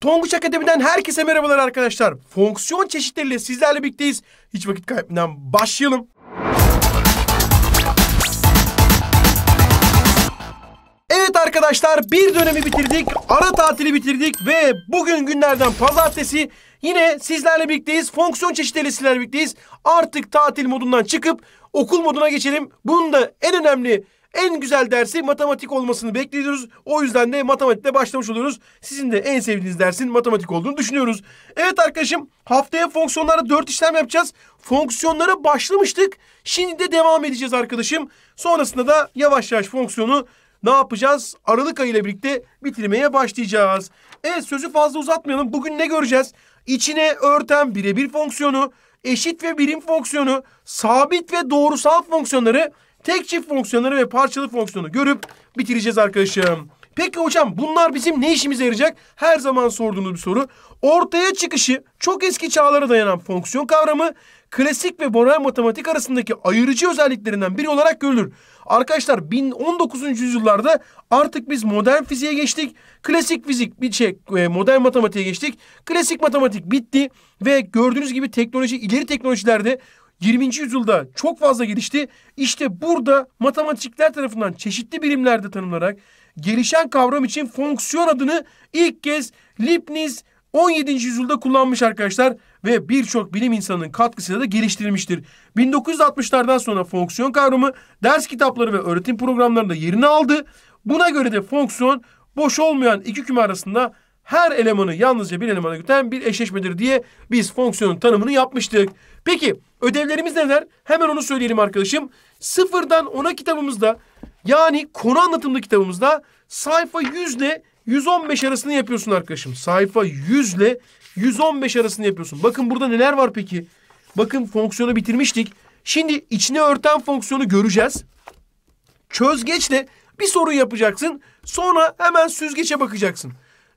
Tonguç Akademi'den herkese merhabalar arkadaşlar. Fonksiyon çeşitleriyle sizlerle birlikteyiz. Hiç vakit kaybetmeden başlayalım. Evet arkadaşlar bir dönemi bitirdik. Ara tatili bitirdik ve bugün günlerden pazartesi yine sizlerle birlikteyiz. Fonksiyon çeşitleriyle sizlerle birlikteyiz. Artık tatil modundan çıkıp okul moduna geçelim. Bunun da en önemli en güzel dersi matematik olmasını bekliyoruz. O yüzden de matematikle başlamış oluyoruz. Sizin de en sevdiğiniz dersin matematik olduğunu düşünüyoruz. Evet arkadaşım haftaya fonksiyonlara dört işlem yapacağız. Fonksiyonlara başlamıştık. Şimdi de devam edeceğiz arkadaşım. Sonrasında da yavaş yavaş fonksiyonu ne yapacağız? Aralık ayı ile birlikte bitirmeye başlayacağız. Evet sözü fazla uzatmayalım. Bugün ne göreceğiz? İçine örten birebir fonksiyonu, eşit ve birim fonksiyonu, sabit ve doğrusal fonksiyonları tek çift fonksiyonları ve parçalı fonksiyonu görüp bitireceğiz arkadaşım. Peki hocam bunlar bizim ne işimize yarayacak? Her zaman sorduğunuz bir soru. Ortaya çıkışı çok eski çağlara dayanan fonksiyon kavramı klasik ve moral matematik arasındaki ayırıcı özelliklerinden biri olarak görülür. Arkadaşlar 19. yüzyıllarda artık biz modern fiziğe geçtik. Klasik fizik bir şey e, modern matematiğe geçtik. Klasik matematik bitti ve gördüğünüz gibi teknoloji ileri teknolojilerde 20. yüzyılda çok fazla gelişti. İşte burada matematikler tarafından çeşitli birimlerde tanımlanarak gelişen kavram için fonksiyon adını ilk kez Leibniz 17. yüzyılda kullanmış arkadaşlar ve birçok bilim insanının katkısıyla da geliştirilmiştir. 1960'lardan sonra fonksiyon kavramı ders kitapları ve öğretim programlarında yerini aldı. Buna göre de fonksiyon boş olmayan iki küme arasında her elemanı yalnızca bir elemana götüren bir eşleşmedir diye biz fonksiyonun tanımını yapmıştık. Peki ödevlerimiz neler? Hemen onu söyleyelim arkadaşım. Sıfırdan ona kitabımızda yani konu anlatımlı kitabımızda sayfa 100 ile 115 arasını yapıyorsun arkadaşım. Sayfa 100 ile 115 arasını yapıyorsun. Bakın burada neler var peki? Bakın fonksiyonu bitirmiştik. Şimdi içine örten fonksiyonu göreceğiz. Çözgeçle bir soru yapacaksın. Sonra hemen süzgeçe bakacaksın.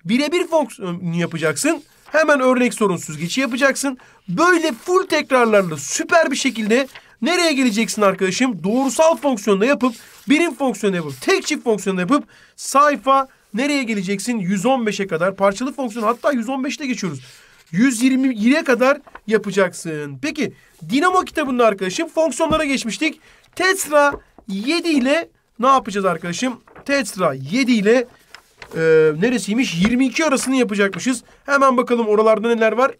Birebir fonksiyon yapacaksın. Hemen örnek sorun süzgeci yapacaksın. Böyle full tekrarlarla süper bir şekilde nereye geleceksin arkadaşım? Doğrusal fonksiyonla yapıp, birim fonksiyonda yapıp, tek çift fonksiyonda yapıp sayfa nereye geleceksin? 115'e kadar parçalı fonksiyon hatta 115'te geçiyoruz. 120'ye kadar yapacaksın. Peki dinamo kitabında arkadaşım fonksiyonlara geçmiştik. Tetra 7 ile ne yapacağız arkadaşım? Tetra 7 ile e, neresiymiş? 22 arasını yapacakmışız. Hemen bakalım oralarda neler var.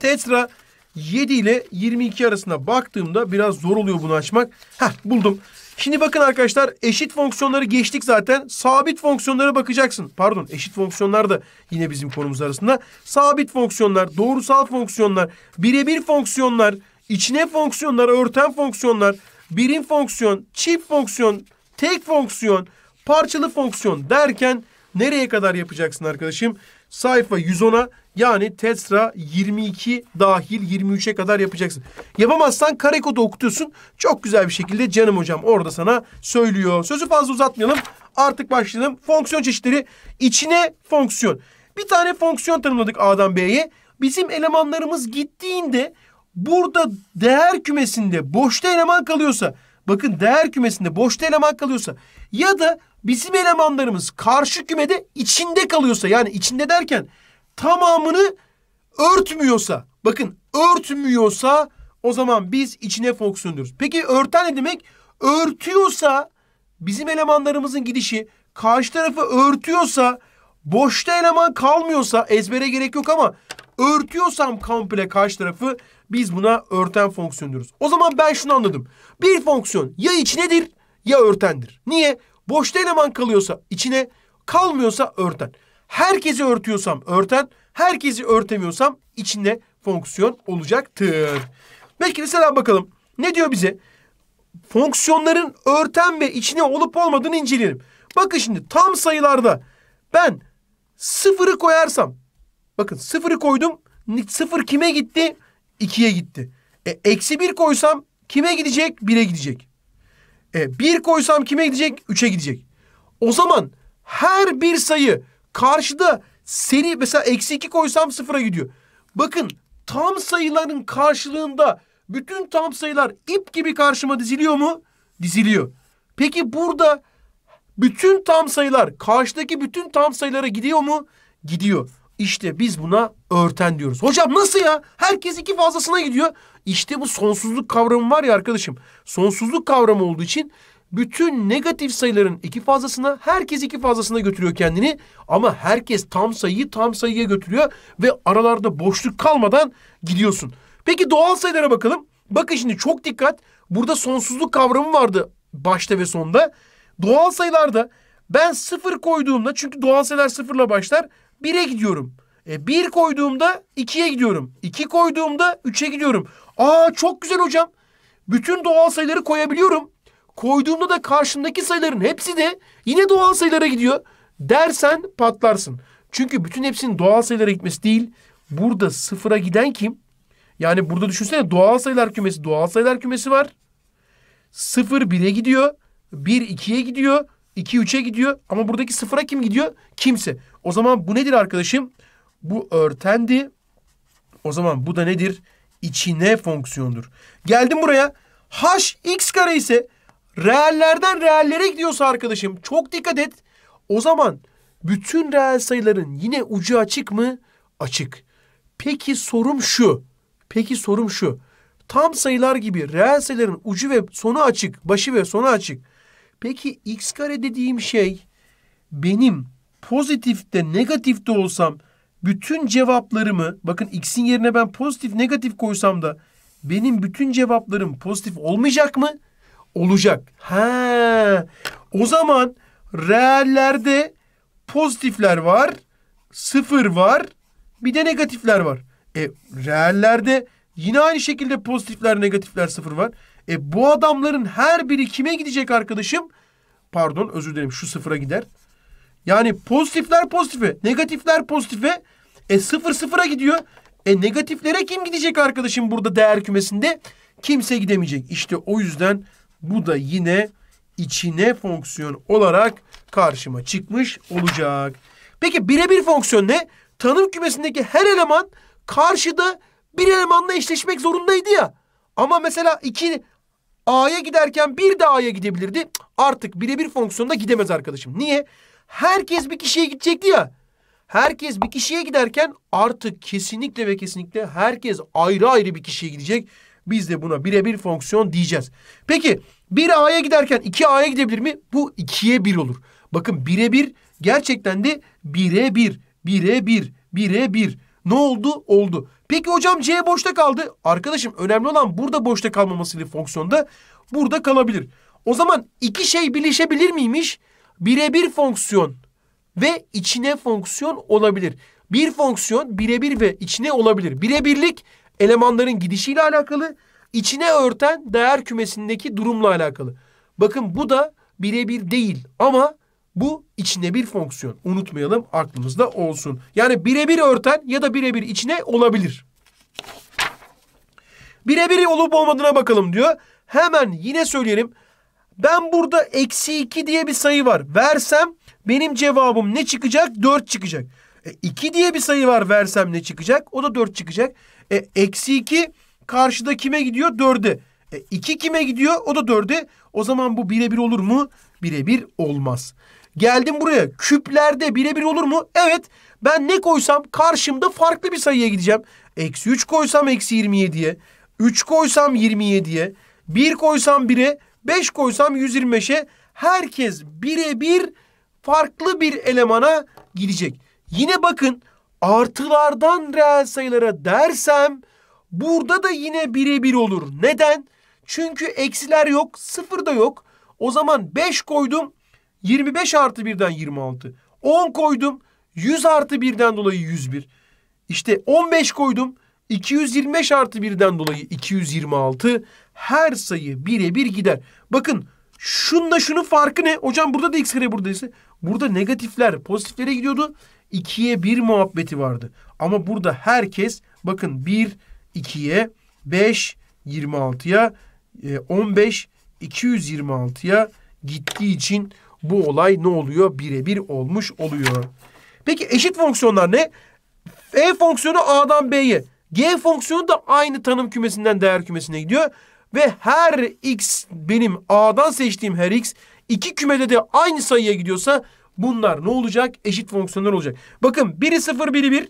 Tetra 7 ile 22 arasında baktığımda biraz zor oluyor bunu açmak. Heh buldum. Şimdi bakın arkadaşlar eşit fonksiyonları geçtik zaten. Sabit fonksiyonlara bakacaksın. Pardon eşit fonksiyonlar da yine bizim konumuz arasında. Sabit fonksiyonlar, doğrusal fonksiyonlar, birebir fonksiyonlar, içine fonksiyonlar, örten fonksiyonlar, birim fonksiyon, çift fonksiyon, tek fonksiyon, Parçalı fonksiyon derken nereye kadar yapacaksın arkadaşım? Sayfa 110'a yani tetra 22 dahil 23'e kadar yapacaksın. Yapamazsan karekodu okutuyorsun. Çok güzel bir şekilde canım hocam orada sana söylüyor. Sözü fazla uzatmayalım. Artık başlayalım. Fonksiyon çeşitleri içine fonksiyon. Bir tane fonksiyon tanımladık A'dan B'ye. Bizim elemanlarımız gittiğinde burada değer kümesinde boşta eleman kalıyorsa Bakın değer kümesinde boşta eleman kalıyorsa ya da bizim elemanlarımız karşı kümede içinde kalıyorsa yani içinde derken tamamını örtmüyorsa bakın örtmüyorsa o zaman biz içine fonksiyon diyoruz. Peki örten ne demek? Örtüyorsa bizim elemanlarımızın gidişi karşı tarafı örtüyorsa boşta eleman kalmıyorsa ezbere gerek yok ama örtüyorsam komple karşı tarafı biz buna örten fonksiyon diyoruz. O zaman ben şunu anladım. Bir fonksiyon ya içinedir ya örtendir. Niye? Boşta eleman kalıyorsa içine, kalmıyorsa örten. Herkesi örtüyorsam örten, herkesi örtemiyorsam içinde fonksiyon olacaktır. Peki mesela bakalım. Ne diyor bize? Fonksiyonların örten ve içine olup olmadığını inceleyelim. Bakın şimdi tam sayılarda ben sıfırı koyarsam. Bakın sıfırı koydum. Sıfır kime gitti? 2'ye gitti. E, eksi 1 koysam kime gidecek? 1'e gidecek. E, 1 koysam kime gidecek? 3'e gidecek. O zaman her bir sayı karşıda seri mesela eksi 2 koysam 0'a gidiyor. Bakın tam sayıların karşılığında bütün tam sayılar ip gibi karşıma diziliyor mu? Diziliyor. Peki burada bütün tam sayılar karşıdaki bütün tam sayılara gidiyor mu? Gidiyor. İşte biz buna örten diyoruz. Hocam nasıl ya? Herkes iki fazlasına gidiyor. İşte bu sonsuzluk kavramı var ya arkadaşım. Sonsuzluk kavramı olduğu için bütün negatif sayıların iki fazlasına, herkes iki fazlasına götürüyor kendini. Ama herkes tam sayıyı tam sayıya götürüyor ve aralarda boşluk kalmadan gidiyorsun. Peki doğal sayılara bakalım. Bakın şimdi çok dikkat. Burada sonsuzluk kavramı vardı başta ve sonda. Doğal sayılarda ben sıfır koyduğumda çünkü doğal sayılar sıfırla başlar. 1'e gidiyorum. E, 1 koyduğumda 2'ye gidiyorum. 2 koyduğumda 3'e gidiyorum. Aa çok güzel hocam. Bütün doğal sayıları koyabiliyorum. Koyduğumda da karşımdaki sayıların hepsi de yine doğal sayılara gidiyor. Dersen patlarsın. Çünkü bütün hepsinin doğal sayılara gitmesi değil. Burada sıfıra giden kim? Yani burada düşünsene doğal sayılar kümesi, doğal sayılar kümesi var. 0 1'e gidiyor. 1 2'ye gidiyor. 2 3'e gidiyor. Ama buradaki sıfıra kim gidiyor? Kimse. O zaman bu nedir arkadaşım? Bu örtendi. O zaman bu da nedir? İçine fonksiyondur. Geldim buraya. H x kare ise reellerden reellere gidiyorsa arkadaşım çok dikkat et. O zaman bütün reel sayıların yine ucu açık mı? Açık. Peki sorum şu. Peki sorum şu. Tam sayılar gibi reel sayıların ucu ve sonu açık. Başı ve sonu açık. Peki x kare dediğim şey benim pozitif de negatif de olsam bütün cevaplarımı bakın x'in yerine ben pozitif negatif koysam da benim bütün cevaplarım pozitif olmayacak mı? Olacak. Ha. O zaman reellerde pozitifler var, sıfır var, bir de negatifler var. E reellerde yine aynı şekilde pozitifler, negatifler, sıfır var. E bu adamların her biri kime gidecek arkadaşım? Pardon özür dilerim şu sıfıra gider. Yani pozitifler pozitife, negatifler pozitife. E sıfır sıfıra gidiyor. E negatiflere kim gidecek arkadaşım burada değer kümesinde? Kimse gidemeyecek. İşte o yüzden bu da yine içine fonksiyon olarak karşıma çıkmış olacak. Peki birebir fonksiyon ne? Tanım kümesindeki her eleman karşıda bir elemanla eşleşmek zorundaydı ya. Ama mesela 2 A'ya giderken bir de A'ya gidebilirdi. Artık birebir fonksiyonda gidemez arkadaşım. Niye? herkes bir kişiye gidecekti ya. Herkes bir kişiye giderken artık kesinlikle ve kesinlikle herkes ayrı ayrı bir kişiye gidecek. Biz de buna birebir fonksiyon diyeceğiz. Peki bir A'ya giderken iki A'ya gidebilir mi? Bu ikiye bir olur. Bakın birebir gerçekten de birebir, birebir, birebir. Ne oldu? Oldu. Peki hocam C boşta kaldı. Arkadaşım önemli olan burada boşta kalmamasıyla fonksiyonda burada kalabilir. O zaman iki şey birleşebilir miymiş? birebir fonksiyon ve içine fonksiyon olabilir. Bir fonksiyon birebir ve içine olabilir. Birebirlik elemanların gidişiyle alakalı, içine örten değer kümesindeki durumla alakalı. Bakın bu da birebir değil ama bu içine bir fonksiyon. Unutmayalım aklımızda olsun. Yani birebir örten ya da birebir içine olabilir. Birebir olup olmadığına bakalım diyor. Hemen yine söyleyelim. Ben burada eksi 2 diye bir sayı var. Versem benim cevabım ne çıkacak? 4 çıkacak. E, 2 diye bir sayı var versem ne çıkacak? O da 4 çıkacak. E, eksi 2 karşıda kime gidiyor? 4'e. E, 2 kime gidiyor? O da 4'e. O zaman bu birebir olur mu? Birebir olmaz. Geldim buraya. Küplerde birebir olur mu? Evet. Ben ne koysam karşımda farklı bir sayıya gideceğim. Eksi 3 koysam eksi 27'ye. 3 koysam 27'ye. 1 koysam 1'e. 5 koysam 125'e herkes birebir farklı bir elemana gidecek. Yine bakın artılardan reel sayılara dersem burada da yine birebir olur. Neden? Çünkü eksiler yok, sıfır da yok. O zaman 5 koydum 25 artı 1'den 26. 10 koydum 100 artı birden dolayı 101. İşte 15 koydum 225 artı birden dolayı 226 her sayı bire bir gider. Bakın şunla şunun farkı ne? Hocam burada da x kare buradaysa. Burada negatifler pozitiflere gidiyordu. 2'ye 1 muhabbeti vardı. Ama burada herkes bakın 1, 2'ye 5, 26'ya 15, 226'ya gittiği için bu olay ne oluyor? Birebir olmuş oluyor. Peki eşit fonksiyonlar ne? F fonksiyonu A'dan B'ye. G fonksiyonu da aynı tanım kümesinden değer kümesine gidiyor. Ve her x benim A'dan seçtiğim her x iki kümede de aynı sayıya gidiyorsa bunlar ne olacak? Eşit fonksiyonlar olacak. Bakın biri 0 biri 1.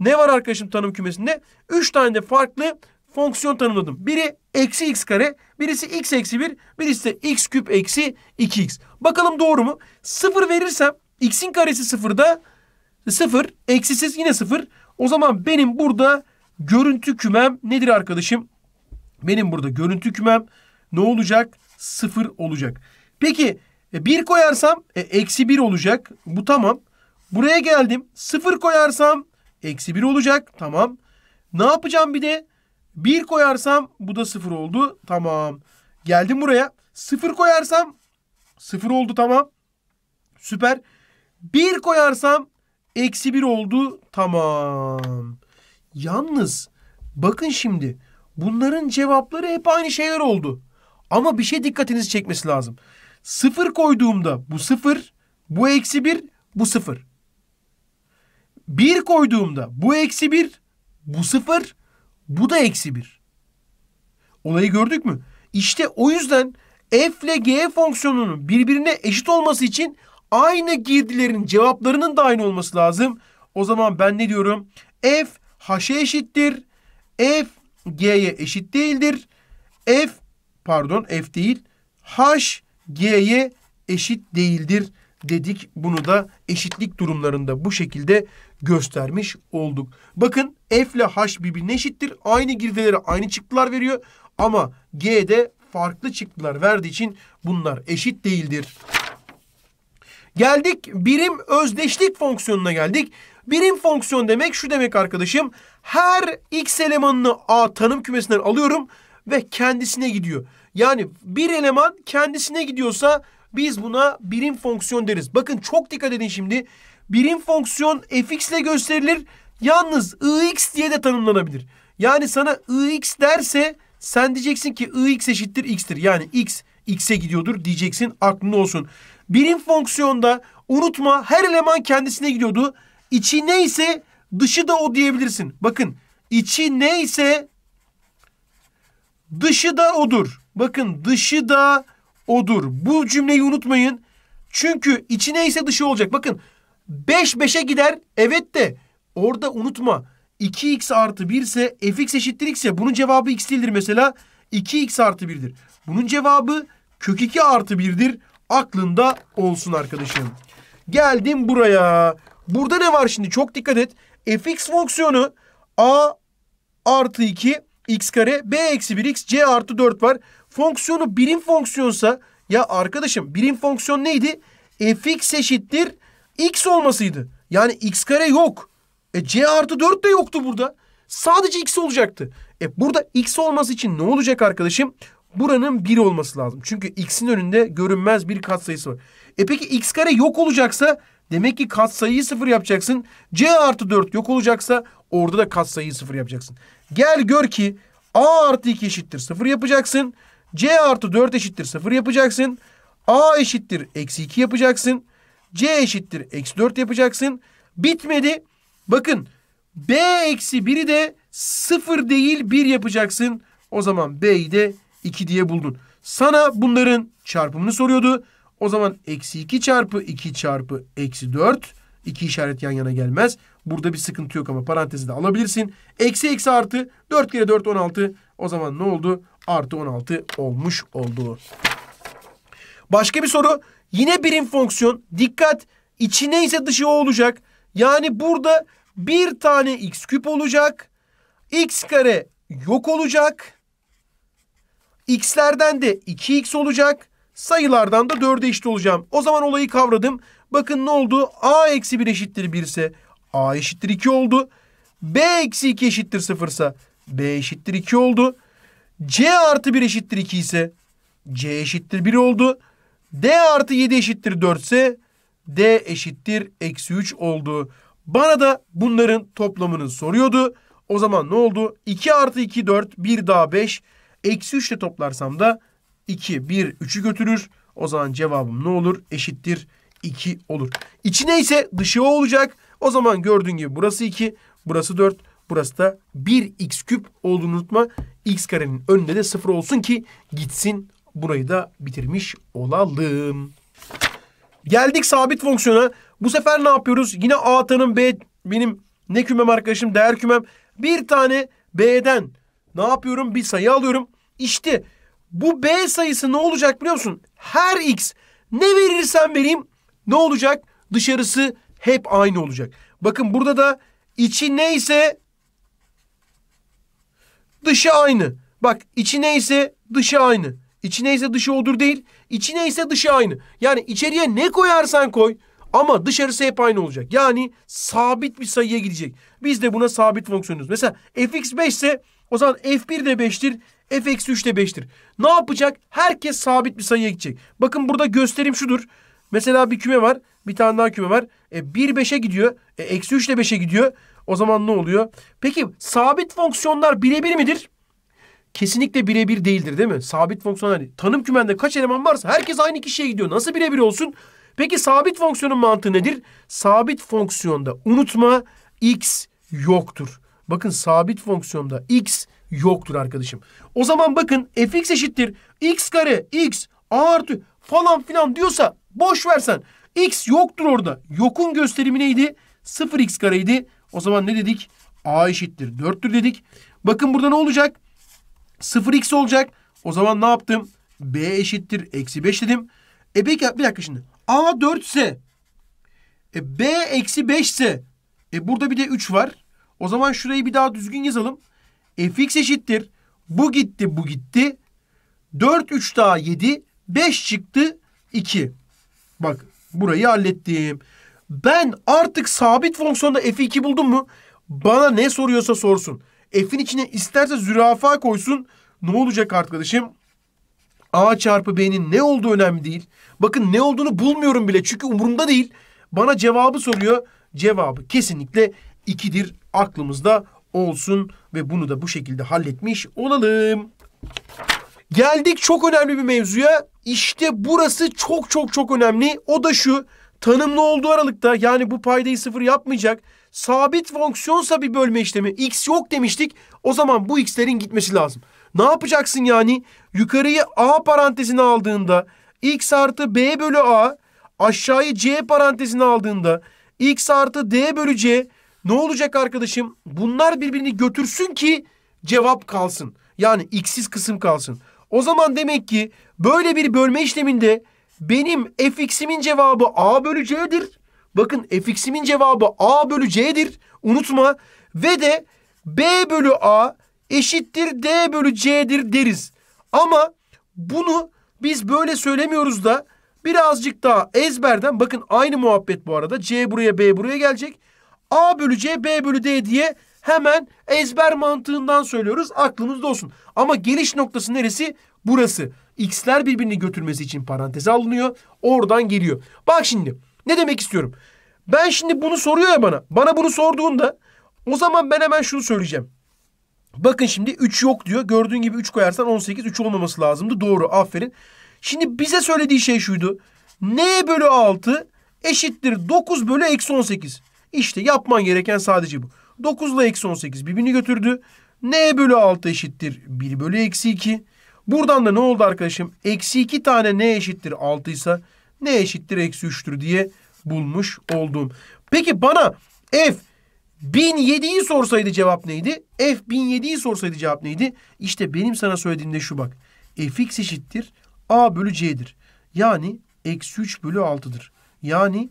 Ne var arkadaşım tanım kümesinde? 3 tane de farklı fonksiyon tanımladım. Biri eksi x kare, birisi x eksi 1, birisi de x küp eksi 2x. Bakalım doğru mu? 0 verirsem x'in karesi 0'da 0, eksisiz yine 0. O zaman benim burada Görüntü kümem nedir arkadaşım? Benim burada görüntü kümem ne olacak? Sıfır olacak. Peki e, bir koyarsam e, eksi bir olacak. Bu tamam. Buraya geldim. Sıfır koyarsam eksi bir olacak. Tamam. Ne yapacağım bir de? Bir koyarsam bu da sıfır oldu. Tamam. Geldim buraya. Sıfır koyarsam sıfır oldu tamam. Süper. Bir koyarsam eksi bir oldu. Tamam. Yalnız bakın şimdi bunların cevapları hep aynı şeyler oldu. Ama bir şey dikkatinizi çekmesi lazım. Sıfır koyduğumda bu sıfır, bu eksi bir, bu sıfır. Bir koyduğumda bu eksi bir, bu sıfır, bu da eksi bir. Olayı gördük mü? İşte o yüzden f ile g fonksiyonunun birbirine eşit olması için aynı girdilerin cevaplarının da aynı olması lazım. O zaman ben ne diyorum? f h'e eşittir. F g'ye eşit değildir. F pardon f değil. H g'ye eşit değildir dedik. Bunu da eşitlik durumlarında bu şekilde göstermiş olduk. Bakın f ile h birbirine eşittir. Aynı girdileri aynı çıktılar veriyor. Ama g'de farklı çıktılar verdiği için bunlar eşit değildir. Geldik birim özdeşlik fonksiyonuna geldik. Birim fonksiyon demek şu demek arkadaşım. Her x elemanını A tanım kümesinden alıyorum ve kendisine gidiyor. Yani bir eleman kendisine gidiyorsa biz buna birim fonksiyon deriz. Bakın çok dikkat edin şimdi. Birim fonksiyon fx ile gösterilir. Yalnız ix diye de tanımlanabilir. Yani sana ix derse sen diyeceksin ki ix eşittir x'tir. Yani x x'e gidiyordur diyeceksin aklında olsun. Birim fonksiyonda unutma her eleman kendisine gidiyordu. İçi neyse dışı da o diyebilirsin. Bakın içi neyse dışı da odur. Bakın dışı da odur. Bu cümleyi unutmayın. Çünkü içi neyse dışı olacak. Bakın 5 beş 5'e gider. Evet de orada unutma. 2x artı 1 ise fx eşittir x ise bunun cevabı x değildir mesela. 2x artı 1'dir. Bunun cevabı kök 2 artı 1'dir. Aklında olsun arkadaşım. Geldim buraya. Burada ne var şimdi? Çok dikkat et. fx fonksiyonu a artı 2 x kare b eksi 1 x c artı 4 var. Fonksiyonu birim fonksiyonsa ya arkadaşım birim fonksiyon neydi? fx eşittir x olmasıydı. Yani x kare yok. E c artı 4 de yoktu burada. Sadece x olacaktı. E burada x olması için ne olacak arkadaşım? Buranın 1 olması lazım. Çünkü x'in önünde görünmez bir katsayısı var. E peki x kare yok olacaksa Demek ki katsayıyı sıfır yapacaksın. C artı 4 yok olacaksa orada da katsayıyı sıfır yapacaksın. Gel gör ki A artı 2 eşittir sıfır yapacaksın. C artı 4 eşittir sıfır yapacaksın. A eşittir eksi 2 yapacaksın. C eşittir eksi 4 yapacaksın. Bitmedi. Bakın B eksi 1'i de sıfır değil 1 yapacaksın. O zaman B'yi de 2 diye buldun. Sana bunların çarpımını soruyordu. O zaman eksi 2 çarpı 2 çarpı eksi 4. 2 işaret yan yana gelmez. Burada bir sıkıntı yok ama parantezi de alabilirsin. Eksi eksi artı 4 kere 4 16. O zaman ne oldu? Artı 16 olmuş oldu. Başka bir soru. Yine birim fonksiyon. Dikkat içine ise dışı o olacak. Yani burada bir tane x küp olacak. x kare yok olacak. x'lerden de 2x olacak. Sayılardan da 4'e eşit olacağım. O zaman olayı kavradım. Bakın ne oldu? A eksi 1 eşittir 1 ise A eşittir 2 oldu. B eksi 2 eşittir 0 ise B eşittir 2 oldu. C artı 1 eşittir 2 ise C eşittir 1 oldu. D artı 7 eşittir 4 ise D eşittir eksi 3 oldu. Bana da bunların toplamını soruyordu. O zaman ne oldu? 2 artı 2 4 1 daha 5 eksi 3 ile toplarsam da 2, 1, 3'ü götürür. O zaman cevabım ne olur? Eşittir 2 olur. İçine ise dışı olacak. O zaman gördüğün gibi burası 2, burası 4, burası da 1x küp olduğunu unutma. x karenin önünde de 0 olsun ki gitsin. Burayı da bitirmiş olalım. Geldik sabit fonksiyona. Bu sefer ne yapıyoruz? Yine A tanım B benim ne kümem arkadaşım? Değer kümem. Bir tane B'den ne yapıyorum? Bir sayı alıyorum. İşte bu B sayısı ne olacak biliyor musun? Her X ne verirsem vereyim ne olacak? Dışarısı hep aynı olacak. Bakın burada da içi neyse dışı aynı. Bak içi neyse dışı aynı. İçi neyse dışı odur değil. İçi neyse dışı aynı. Yani içeriye ne koyarsan koy ama dışarısı hep aynı olacak. Yani sabit bir sayıya gidecek. Biz de buna sabit fonksiyonuz. Mesela fx 5 ise o zaman f1 de 5'tir f eksi 3 de 5'tir. Ne yapacak? Herkes sabit bir sayıya gidecek. Bakın burada gösterim şudur. Mesela bir küme var. Bir tane daha küme var. E, 1 5'e gidiyor. E, eksi 3 5'e gidiyor. O zaman ne oluyor? Peki sabit fonksiyonlar birebir midir? Kesinlikle birebir değildir değil mi? Sabit fonksiyonlar hani tanım kümende kaç eleman varsa herkes aynı kişiye gidiyor. Nasıl birebir olsun? Peki sabit fonksiyonun mantığı nedir? Sabit fonksiyonda unutma x yoktur. Bakın sabit fonksiyonda x yoktur arkadaşım. O zaman bakın fx eşittir x kare x a artı falan filan diyorsa boş versen x yoktur orada. Yokun gösterimi neydi? 0x kareydi. O zaman ne dedik? a eşittir 4'tür dedik. Bakın burada ne olacak? 0x olacak. O zaman ne yaptım? b eşittir eksi 5 dedim. E peki bir dakika şimdi. a 4 ise e, b eksi 5 ise e burada bir de 3 var. O zaman şurayı bir daha düzgün yazalım fx eşittir. Bu gitti bu gitti. 4 3 daha 7 5 çıktı 2. Bak burayı hallettim. Ben artık sabit fonksiyonda f2 buldum mu? Bana ne soruyorsa sorsun. F'in içine isterse zürafa koysun. Ne olacak arkadaşım? A çarpı B'nin ne olduğu önemli değil. Bakın ne olduğunu bulmuyorum bile. Çünkü umurumda değil. Bana cevabı soruyor. Cevabı kesinlikle 2'dir. Aklımızda olsun ve bunu da bu şekilde halletmiş olalım. Geldik çok önemli bir mevzuya. İşte burası çok çok çok önemli. O da şu tanımlı olduğu aralıkta yani bu paydayı sıfır yapmayacak sabit fonksiyonsa bir bölme işlemi x yok demiştik. O zaman bu x'lerin gitmesi lazım. Ne yapacaksın yani? Yukarıyı a parantezine aldığında x artı b bölü a aşağıyı c parantezine aldığında x artı d bölü c ne olacak arkadaşım? Bunlar birbirini götürsün ki cevap kalsın. Yani x'siz kısım kalsın. O zaman demek ki böyle bir bölme işleminde benim fx'imin cevabı a bölü c'dir. Bakın fx'imin cevabı a bölü c'dir. Unutma. Ve de b bölü a eşittir d bölü c'dir deriz. Ama bunu biz böyle söylemiyoruz da birazcık daha ezberden bakın aynı muhabbet bu arada. C buraya B buraya gelecek. A bölü C, B bölü D diye hemen ezber mantığından söylüyoruz. Aklımızda olsun. Ama geliş noktası neresi? Burası. X'ler birbirini götürmesi için paranteze alınıyor. Oradan geliyor. Bak şimdi ne demek istiyorum? Ben şimdi bunu soruyor ya bana. Bana bunu sorduğunda o zaman ben hemen şunu söyleyeceğim. Bakın şimdi 3 yok diyor. Gördüğün gibi 3 koyarsan 18 3 olmaması lazımdı. Doğru aferin. Şimdi bize söylediği şey şuydu. N bölü 6 eşittir 9 bölü eksi 18. İşte yapman gereken sadece bu. 9 ile eksi 18 birbirini götürdü. n bölü 6 eşittir 1 bölü eksi 2. Buradan da ne oldu arkadaşım? Eksi 2 tane n eşittir 6 ise n eşittir eksi 3'tür diye bulmuş oldum. Peki bana f 1007'yi sorsaydı cevap neydi? F 1007'yi sorsaydı cevap neydi? İşte benim sana söylediğimde şu bak. fx eşittir a bölü c'dir. Yani eksi 3 bölü 6'dır. Yani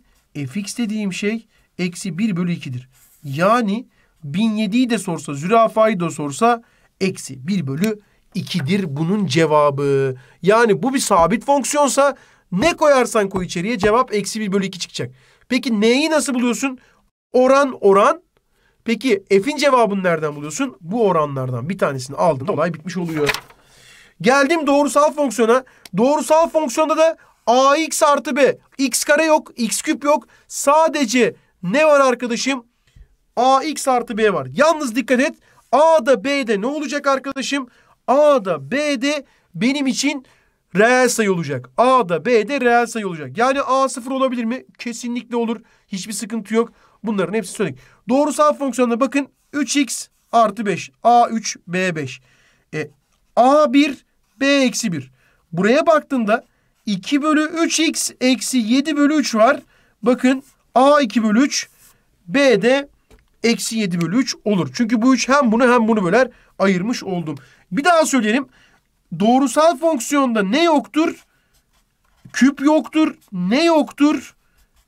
fx dediğim şey eksi 1 bölü 2'dir. Yani 1007'yi de sorsa zürafayı da sorsa eksi 1 bölü 2'dir bunun cevabı. Yani bu bir sabit fonksiyonsa ne koyarsan koy içeriye cevap eksi 1 bölü 2 çıkacak. Peki neyi nasıl buluyorsun? Oran oran. Peki f'in cevabını nereden buluyorsun? Bu oranlardan bir tanesini aldın. olay bitmiş oluyor. Geldim doğrusal fonksiyona. Doğrusal fonksiyonda da ax artı b. x kare yok, x küp yok. Sadece ne var arkadaşım? AX artı B var. Yalnız dikkat et. A'da B'de ne olacak arkadaşım? A'da B'de benim için reel sayı olacak. A'da B'de reel sayı olacak. Yani A sıfır olabilir mi? Kesinlikle olur. Hiçbir sıkıntı yok. Bunların hepsi söyledik. Doğrusal fonksiyonuna bakın. 3x artı 5. A3 B5. E, A1 B eksi 1. Buraya baktığında 2 bölü 3x eksi 7 bölü 3 var. Bakın A 2 bölü 3 B de eksi 7 bölü 3 olur. Çünkü bu 3 hem bunu hem bunu böler ayırmış oldum. Bir daha söyleyelim. Doğrusal fonksiyonda ne yoktur? Küp yoktur. Ne yoktur?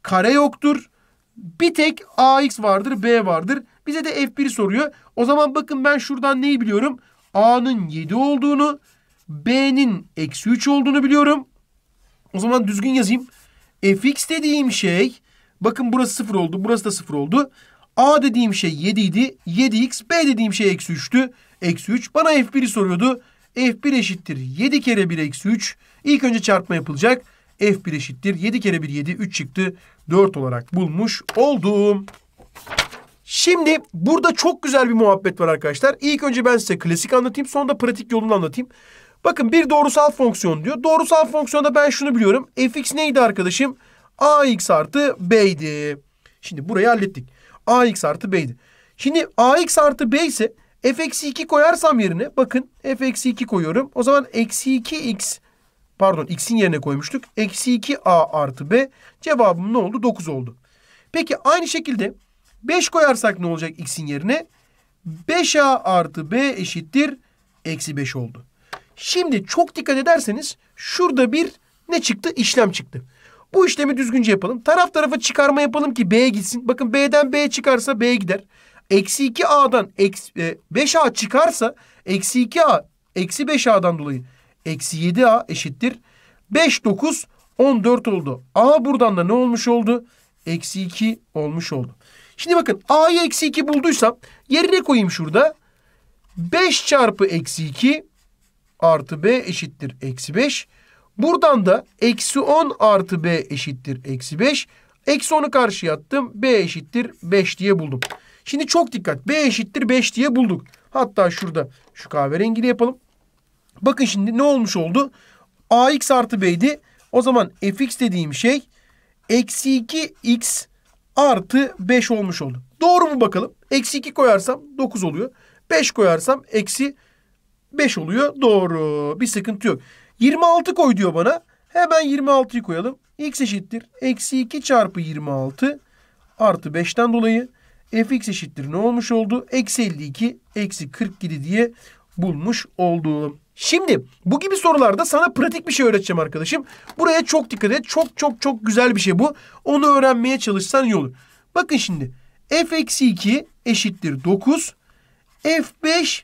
Kare yoktur. Bir tek ax vardır, b vardır. Bize de f1 soruyor. O zaman bakın ben şuradan neyi biliyorum? a'nın 7 olduğunu, b'nin eksi 3 olduğunu biliyorum. O zaman düzgün yazayım. fx dediğim şey Bakın burası sıfır oldu. Burası da sıfır oldu. A dediğim şey 7 idi. 7x. B dediğim şey eksi 3'tü. Eksi 3. Bana F1'i soruyordu. F1 eşittir 7 kere 1 eksi 3. İlk önce çarpma yapılacak. F1 eşittir 7 kere 1 7 3 çıktı. 4 olarak bulmuş oldum. Şimdi burada çok güzel bir muhabbet var arkadaşlar. İlk önce ben size klasik anlatayım sonra da pratik yolunu anlatayım. Bakın bir doğrusal fonksiyon diyor. Doğrusal fonksiyonda ben şunu biliyorum. fx neydi arkadaşım? Arkadaşım ax artı b'ydi. Şimdi burayı hallettik. ax artı b'ydi. Şimdi ax artı b ise f eksi 2 koyarsam yerine bakın f eksi 2 koyuyorum. O zaman eksi 2 x pardon x'in yerine koymuştuk. Eksi 2 a artı b cevabım ne oldu? 9 oldu. Peki aynı şekilde 5 koyarsak ne olacak x'in yerine? 5a artı b eşittir eksi 5 oldu. Şimdi çok dikkat ederseniz şurada bir ne çıktı? İşlem çıktı. Bu işlemi düzgünce yapalım. Taraf tarafa çıkarma yapalım ki B'ye gitsin. Bakın B'den B çıkarsa B gider. Eksi 2 A'dan eksi, 5 e, A çıkarsa eksi 2 A eksi 5 A'dan dolayı eksi 7 A eşittir. 5 9 14 oldu. A buradan da ne olmuş oldu? Eksi 2 olmuş oldu. Şimdi bakın A'yı eksi 2 bulduysam yerine koyayım şurada. 5 çarpı eksi 2 artı B eşittir eksi 5. Buradan da eksi 10 artı b eşittir eksi 5. Eksi 10'u karşıya attım. b eşittir 5 diye buldum. Şimdi çok dikkat. b eşittir 5 diye bulduk. Hatta şurada şu kahverengili yapalım. Bakın şimdi ne olmuş oldu? ax artı b'ydi. O zaman fx dediğim şey eksi 2x artı 5 olmuş oldu. Doğru mu bakalım? Eksi 2 koyarsam 9 oluyor. 5 koyarsam eksi 5 oluyor. Doğru. Bir sıkıntı yok. 26 koy diyor bana. Hemen 26'yı koyalım. X eşittir. Eksi 2 çarpı 26 artı 5'ten dolayı fx eşittir ne olmuş oldu? Eksi 52 eksi 47 diye bulmuş oldum. Şimdi bu gibi sorularda sana pratik bir şey öğreteceğim arkadaşım. Buraya çok dikkat et. Çok çok çok güzel bir şey bu. Onu öğrenmeye çalışsan iyi olur. Bakın şimdi f eksi 2 eşittir 9. f5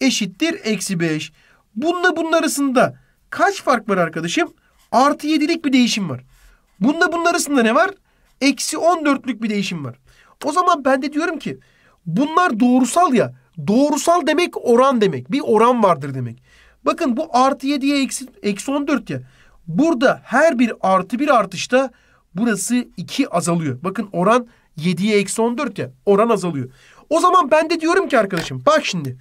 eşittir eksi 5. Bununla bunun arasında kaç fark var arkadaşım? Artı yedilik bir değişim var. Bunda bunun arasında ne var? Eksi on dörtlük bir değişim var. O zaman ben de diyorum ki bunlar doğrusal ya. Doğrusal demek oran demek. Bir oran vardır demek. Bakın bu artı 7'ye eksi, eksi 14 ya. Burada her bir artı bir artışta burası 2 azalıyor. Bakın oran 7'ye eksi 14 ya. Oran azalıyor. O zaman ben de diyorum ki arkadaşım bak şimdi.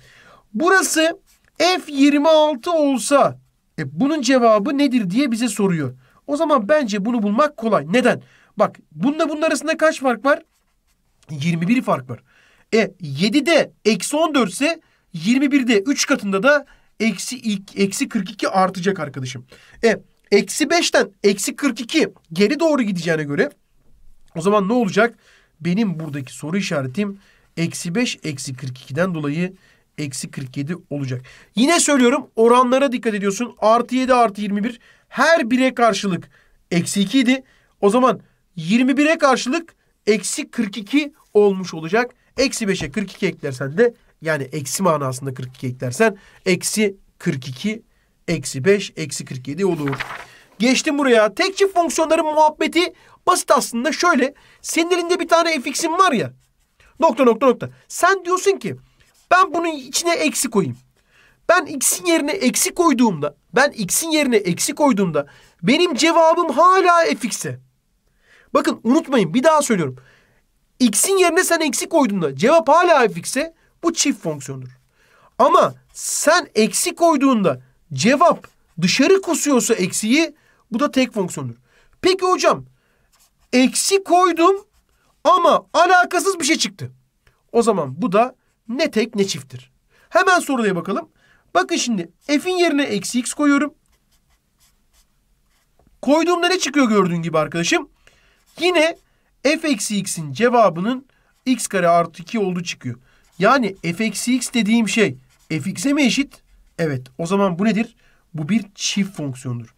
Burası F26 olsa e, bunun cevabı nedir diye bize soruyor. O zaman bence bunu bulmak kolay. Neden? Bak bununla bunun arasında kaç fark var? 21 fark var. E 7'de eksi 14 ise 21'de 3 katında da eksi, eksi 42 artacak arkadaşım. E eksi 5'ten eksi 42 geri doğru gideceğine göre o zaman ne olacak? Benim buradaki soru işaretim eksi 5 eksi 42'den dolayı eksi 47 olacak. Yine söylüyorum oranlara dikkat ediyorsun. Artı 7 artı 21 her bire karşılık eksi 2 idi. O zaman 21'e karşılık eksi 42 olmuş olacak. Eksi 5'e 42 eklersen de yani eksi manasında 42 eklersen eksi 42 eksi 5 eksi 47 olur. Geçtim buraya. Tek çift fonksiyonların muhabbeti basit aslında şöyle. Senin elinde bir tane fx'in var ya. Nokta nokta nokta. Sen diyorsun ki ben bunun içine eksi koyayım. Ben x'in yerine eksi koyduğumda, ben x'in yerine eksi koyduğumda benim cevabım hala fx'e. Bakın unutmayın bir daha söylüyorum. X'in yerine sen eksi koyduğunda cevap hala fx'e bu çift fonksiyondur. Ama sen eksi koyduğunda cevap dışarı kusuyorsa eksiyi bu da tek fonksiyondur. Peki hocam eksi koydum ama alakasız bir şey çıktı. O zaman bu da ne tek ne çifttir. Hemen soruya bakalım. Bakın şimdi f'in yerine eksi x koyuyorum. Koyduğumda ne çıkıyor gördüğün gibi arkadaşım? Yine f eksi x'in cevabının x kare artı 2 olduğu çıkıyor. Yani f eksi x dediğim şey fx'e mi eşit? Evet. O zaman bu nedir? Bu bir çift fonksiyondur.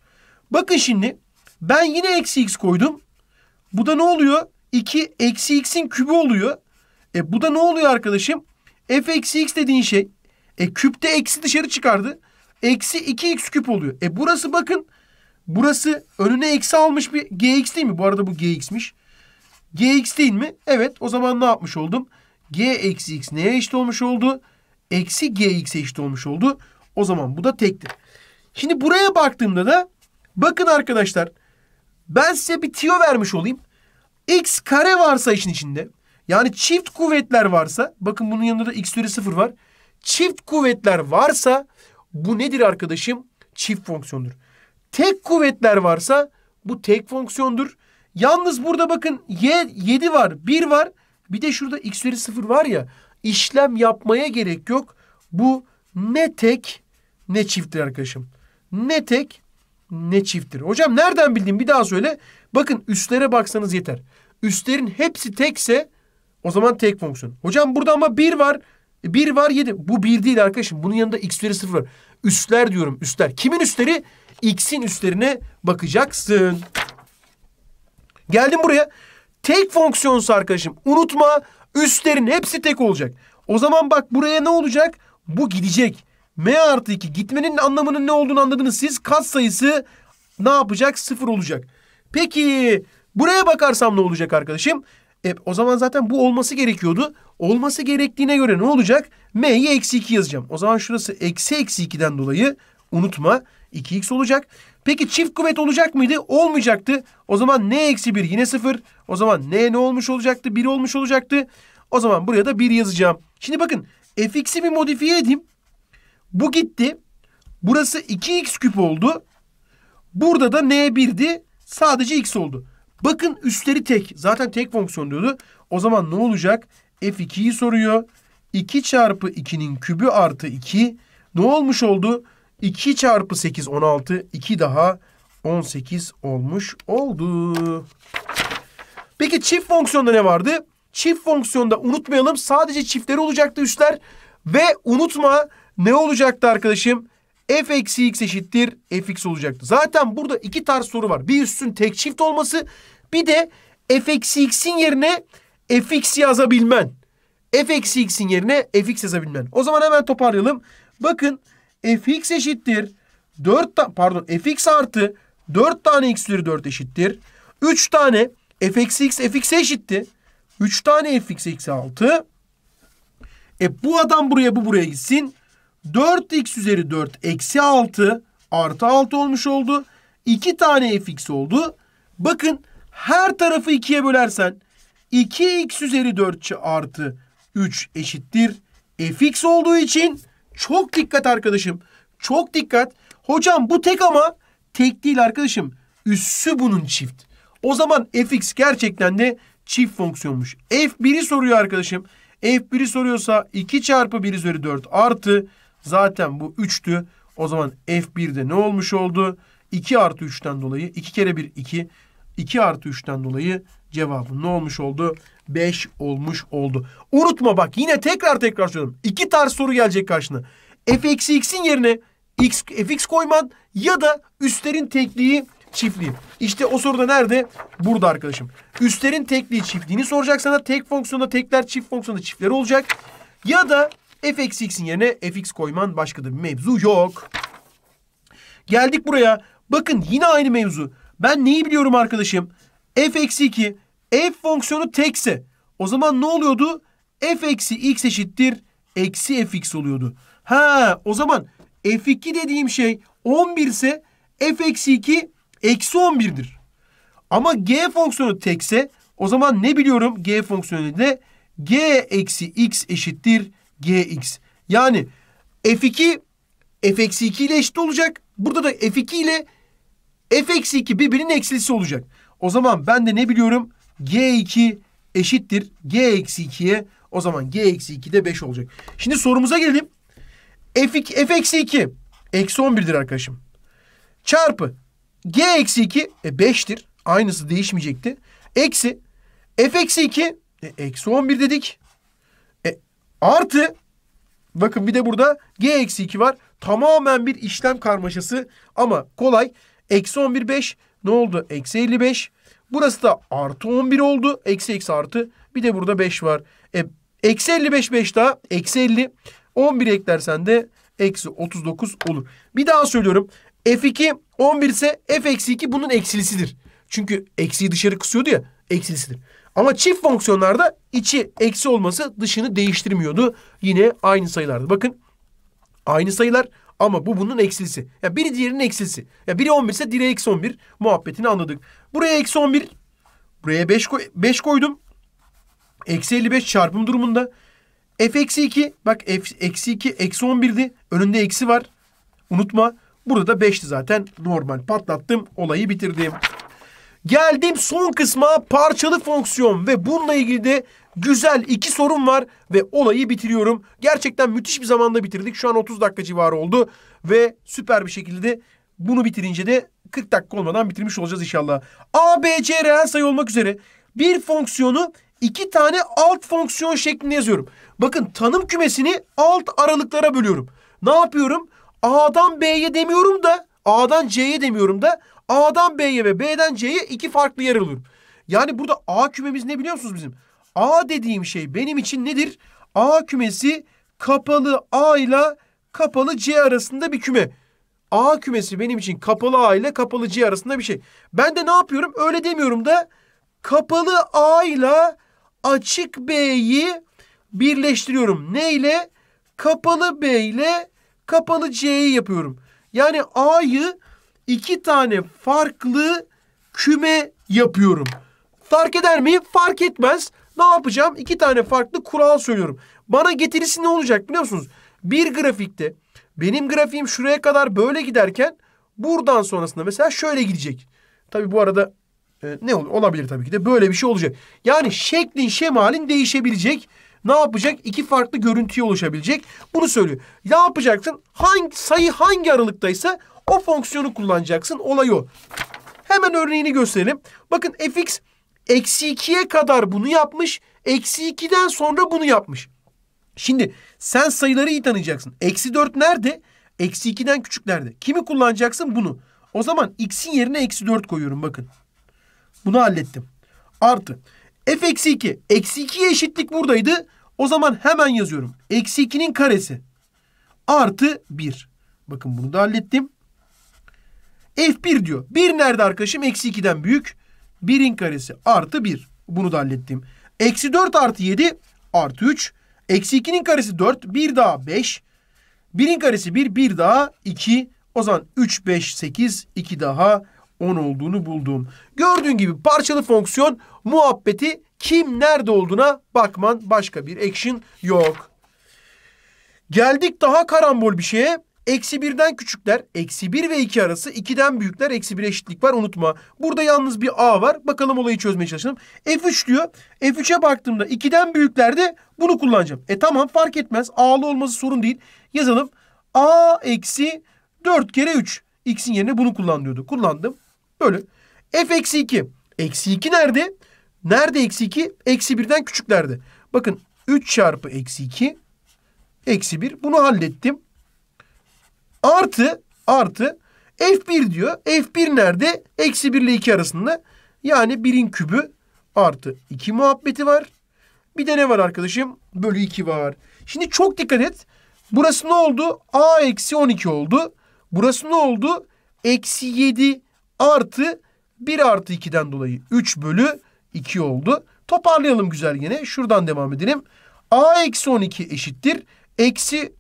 Bakın şimdi ben yine eksi x koydum. Bu da ne oluyor? 2 eksi x'in kübü oluyor. E bu da ne oluyor arkadaşım? f eksi x dediğin şey e küpte eksi dışarı çıkardı. Eksi 2x küp oluyor. E burası bakın burası önüne eksi almış bir gx değil mi? Bu arada bu gx'miş. gx değil mi? Evet o zaman ne yapmış oldum? g eksi x neye eşit olmuş oldu? Eksi g(x) eşit olmuş oldu. O zaman bu da tektir. Şimdi buraya baktığımda da bakın arkadaşlar ben size bir tiyo vermiş olayım. x kare varsa işin içinde yani çift kuvvetler varsa bakın bunun yanında da x üzeri sıfır var. Çift kuvvetler varsa bu nedir arkadaşım? Çift fonksiyondur. Tek kuvvetler varsa bu tek fonksiyondur. Yalnız burada bakın y 7 var, 1 var. Bir de şurada x üzeri 0 var ya. İşlem yapmaya gerek yok. Bu ne tek ne çifttir arkadaşım. Ne tek ne çifttir. Hocam nereden bildim bir daha söyle. Bakın üstlere baksanız yeter. Üstlerin hepsi tekse o zaman tek fonksiyon. Hocam burada ama bir var. bir var yedi. Bu bir değil arkadaşım. Bunun yanında x üzeri sıfır var. Üstler diyorum üstler. Kimin üstleri? X'in üstlerine bakacaksın. Geldim buraya. Tek fonksiyonsa arkadaşım unutma üstlerin hepsi tek olacak. O zaman bak buraya ne olacak? Bu gidecek. M artı 2 gitmenin anlamının ne olduğunu anladınız siz. Kat sayısı ne yapacak? Sıfır olacak. Peki buraya bakarsam ne olacak arkadaşım? E, o zaman zaten bu olması gerekiyordu. Olması gerektiğine göre ne olacak? M'yi eksi 2 yazacağım. O zaman şurası eksi eksi 2'den dolayı unutma 2x olacak. Peki çift kuvvet olacak mıydı? Olmayacaktı. O zaman n eksi 1 yine 0. O zaman n ne olmuş olacaktı? 1 olmuş olacaktı. O zaman buraya da 1 yazacağım. Şimdi bakın fx'i bir modifiye edeyim. Bu gitti. Burası 2x küp oldu. Burada da n1'di. Sadece x oldu. Bakın üstleri tek. Zaten tek fonksiyon diyordu. O zaman ne olacak? F2'yi soruyor. 2 çarpı 2'nin kübü artı 2. Ne olmuş oldu? 2 çarpı 8 16. 2 daha 18 olmuş oldu. Peki çift fonksiyonda ne vardı? Çift fonksiyonda unutmayalım sadece çiftleri olacaktı üstler. Ve unutma ne olacaktı arkadaşım? f eksi x eşittir fx olacaktı. Zaten burada iki tarz soru var. Bir üstün tek çift olması bir de f eksi x'in yerine fx yazabilmen. f eksi x'in yerine fx yazabilmen. O zaman hemen toparlayalım. Bakın fx eşittir 4 pardon fx artı 4 tane x üzeri 4 eşittir. 3 tane f eksi x fx'e eşitti. 3 tane fx eksi 6. E bu adam buraya bu buraya gitsin. 4x üzeri 4 eksi 6 artı 6 olmuş oldu. 2 tane fx oldu. Bakın her tarafı 2'ye bölersen 2x üzeri 4 artı 3 eşittir. fx olduğu için çok dikkat arkadaşım. Çok dikkat. Hocam bu tek ama tek değil arkadaşım. Üssü bunun çift. O zaman fx gerçekten de çift fonksiyonmuş. f1'i soruyor arkadaşım. f1'i soruyorsa 2 çarpı 1 üzeri 4 artı Zaten bu 3'tü. O zaman F1'de ne olmuş oldu? 2 artı 3'ten dolayı 2 kere 1 2. 2 artı 3'ten dolayı cevabı ne olmuş oldu? 5 olmuş oldu. Unutma bak yine tekrar tekrar söylüyorum. İki tarz soru gelecek karşına. F eksi x'in yerine x, fx koyman ya da üstlerin tekliği çiftliği. İşte o soruda nerede? Burada arkadaşım. Üstlerin tekliği çiftliğini soracak sana. Tek fonksiyonda tekler, çift fonksiyonda çiftleri olacak. Ya da f eksi x'in yerine fx koyman başka da bir mevzu yok. Geldik buraya. Bakın yine aynı mevzu. Ben neyi biliyorum arkadaşım? f eksi 2 f fonksiyonu tekse o zaman ne oluyordu? f eksi x eşittir eksi fx oluyordu. Ha o zaman f2 dediğim şey 11 ise f eksi 2 eksi 11'dir. Ama g fonksiyonu tekse o zaman ne biliyorum? g fonksiyonu ne? g eksi x eşittir gx. Yani f2 f-2 ile eşit olacak. Burada da f2 ile f-2 birbirinin eksilisi olacak. O zaman ben de ne biliyorum? g2 eşittir g-2'ye. O zaman g-2 de 5 olacak. Şimdi sorumuza gelelim. f-2 f-2 eksi 11'dir arkadaşım. Çarpı g-2 e 5'tir. Aynısı değişmeyecekti. Eksi f-2 e, eksi 11 dedik. Artı bakın bir de burada g eksi 2 var. Tamamen bir işlem karmaşası ama kolay. Eksi 11 5 ne oldu? Eksi 55. Burası da artı 11 oldu. Eksi eksi artı. Bir de burada 5 var. E, eksi 55 5 daha. Eksi 50. 11 eklersen de eksi 39 olur. Bir daha söylüyorum. F2 11 ise F eksi 2 bunun eksilisidir. Çünkü eksiyi dışarı kısıyordu ya eksilisidir. Ama çift fonksiyonlarda içi eksi olması dışını değiştirmiyordu. Yine aynı sayılardı. Bakın aynı sayılar ama bu bunun eksilisi. Ya yani biri diğerinin eksilisi. Ya yani biri 11 ise diğeri eksi 11 muhabbetini anladık. Buraya eksi 11. Buraya 5, koy 5 koydum. Eksi 55 çarpım durumunda. F eksi 2. Bak F eksi 2 eksi 11'di. Önünde eksi var. Unutma. Burada da 5'ti zaten normal. Patlattım olayı bitirdim. Geldim son kısma parçalı fonksiyon ve bununla ilgili de güzel iki sorum var ve olayı bitiriyorum. Gerçekten müthiş bir zamanda bitirdik. Şu an 30 dakika civarı oldu ve süper bir şekilde bunu bitirince de 40 dakika olmadan bitirmiş olacağız inşallah. A, B, C reel sayı olmak üzere bir fonksiyonu iki tane alt fonksiyon şeklinde yazıyorum. Bakın tanım kümesini alt aralıklara bölüyorum. Ne yapıyorum? A'dan B'ye demiyorum da A'dan C'ye demiyorum da A'dan B'ye ve B'den C'ye iki farklı yer alıyor. Yani burada A kümemiz ne biliyor musunuz bizim? A dediğim şey benim için nedir? A kümesi kapalı A ile kapalı C arasında bir küme. A kümesi benim için kapalı A ile kapalı C arasında bir şey. Ben de ne yapıyorum? Öyle demiyorum da kapalı A ile açık B'yi birleştiriyorum. Ne ile? Kapalı B ile kapalı C'yi yapıyorum. Yani A'yı iki tane farklı küme yapıyorum. Fark eder mi? Fark etmez. Ne yapacağım? İki tane farklı kural söylüyorum. Bana getirisi ne olacak biliyor musunuz? Bir grafikte benim grafiğim şuraya kadar böyle giderken buradan sonrasında mesela şöyle gidecek. Tabi bu arada e, ne olur? Olabilir tabii ki de böyle bir şey olacak. Yani şeklin şemalin değişebilecek. Ne yapacak? İki farklı görüntüye oluşabilecek. Bunu söylüyor. Ne yapacaksın? Hangi sayı hangi aralıktaysa o fonksiyonu kullanacaksın. Olay o. Hemen örneğini gösterelim. Bakın fx eksi 2'ye kadar bunu yapmış. Eksi 2'den sonra bunu yapmış. Şimdi sen sayıları iyi tanıyacaksın. Eksi 4 nerede? Eksi 2'den küçük nerede? Kimi kullanacaksın? Bunu. O zaman x'in yerine eksi 4 koyuyorum bakın. Bunu hallettim. Artı. f eksi 2. Eksi 2'ye eşitlik buradaydı. O zaman hemen yazıyorum. Eksi 2'nin karesi. Artı 1. Bakın bunu da hallettim. F1 diyor. 1 nerede arkadaşım? Eksi 2'den büyük. 1'in karesi artı 1. Bunu da hallettim. Eksi 4 artı 7 artı 3. Eksi 2'nin karesi 4. 1 daha 5. 1'in karesi 1. 1 daha 2. O zaman 3, 5, 8. 2 daha 10 olduğunu buldum. Gördüğün gibi parçalı fonksiyon muhabbeti kim nerede olduğuna bakman başka bir action yok. Geldik daha karambol bir şeye. Eksi birden küçükler, eksi bir ve iki arası, ikiden büyükler, eksi bir eşitlik var unutma. Burada yalnız bir A var. Bakalım olayı çözmeye çalışalım. F3 diyor. F3'e baktığımda ikiden büyüklerde bunu kullanacağım. E tamam fark etmez. A'lı olması sorun değil. Yazalım. A eksi 4 kere 3. X'in yerine bunu kullan diyordu. Kullandım. Böyle. F eksi 2. Eksi 2 nerede? Nerede eksi 2? Eksi birden küçüklerde. Bakın 3 çarpı eksi 2 eksi 1. Bunu hallettim. Artı artı F1 diyor. F1 nerede? Eksi 1 ile 2 arasında. Yani 1'in kübü artı 2 muhabbeti var. Bir de ne var arkadaşım? Bölü 2 var. Şimdi çok dikkat et. Burası ne oldu? A eksi 12 oldu. Burası ne oldu? Eksi 7 artı 1 artı 2'den dolayı 3 bölü 2 oldu. Toparlayalım güzel yine Şuradan devam edelim. A eksi 12 eşittir. Eksi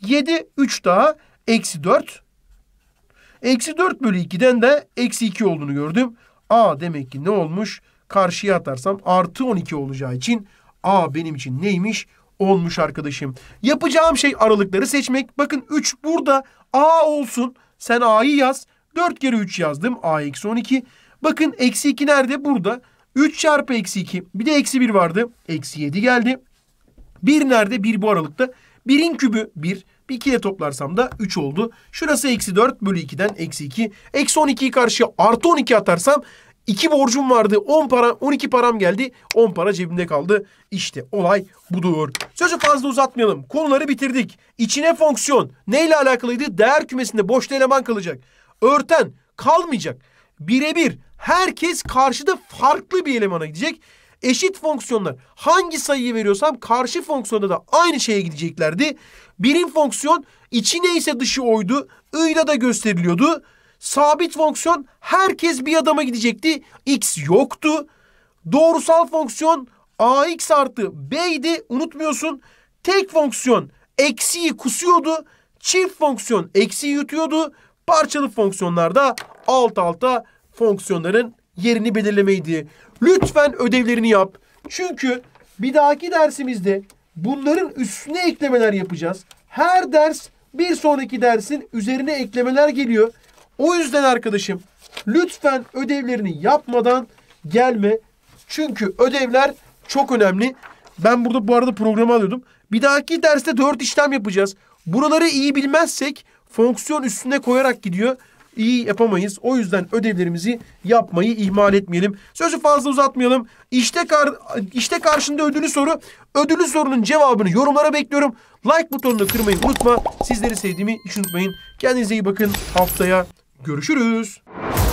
7 3 daha eksi 4. Eksi 4 bölü 2'den de eksi 2 olduğunu gördüm. A demek ki ne olmuş? Karşıya atarsam artı 12 olacağı için A benim için neymiş? Olmuş arkadaşım. Yapacağım şey aralıkları seçmek. Bakın 3 burada A olsun. Sen A'yı yaz. 4 kere 3 yazdım. A eksi 12. Bakın eksi 2 nerede? Burada. 3 çarpı eksi 2. Bir de eksi 1 vardı. Eksi 7 geldi. 1 nerede? 1 bu aralıkta. 1'in kübü 1. Bir 2 ile toplarsam da 3 oldu. Şurası eksi 4 bölü 2'den eksi 2. Eksi 12'yi karşıya artı 12 atarsam 2 borcum vardı. 10 para, 12 param geldi. 10 para cebimde kaldı. İşte olay budur. Sözü fazla uzatmayalım. Konuları bitirdik. İçine fonksiyon. Neyle alakalıydı? Değer kümesinde boşta eleman kalacak. Örten kalmayacak. Birebir herkes karşıda farklı bir elemana gidecek eşit fonksiyonlar hangi sayıyı veriyorsam karşı fonksiyonda da aynı şeye gideceklerdi. Birim fonksiyon içi neyse dışı oydu. I'da da gösteriliyordu. Sabit fonksiyon herkes bir adama gidecekti. X yoktu. Doğrusal fonksiyon ax artı b'ydi unutmuyorsun. Tek fonksiyon eksiyi kusuyordu. Çift fonksiyon eksiyi yutuyordu. Parçalı fonksiyonlarda alt alta fonksiyonların yerini belirlemeydi. Lütfen ödevlerini yap. Çünkü bir dahaki dersimizde bunların üstüne eklemeler yapacağız. Her ders bir sonraki dersin üzerine eklemeler geliyor. O yüzden arkadaşım lütfen ödevlerini yapmadan gelme. Çünkü ödevler çok önemli. Ben burada bu arada programı alıyordum. Bir dahaki derste dört işlem yapacağız. Buraları iyi bilmezsek fonksiyon üstüne koyarak gidiyor iyi yapamayız. O yüzden ödevlerimizi yapmayı ihmal etmeyelim. Sözü fazla uzatmayalım. İşte, kar, işte karşında ödülü soru. Ödülü sorunun cevabını yorumlara bekliyorum. Like butonunu kırmayı unutma. Sizleri sevdiğimi hiç unutmayın. Kendinize iyi bakın. Haftaya görüşürüz.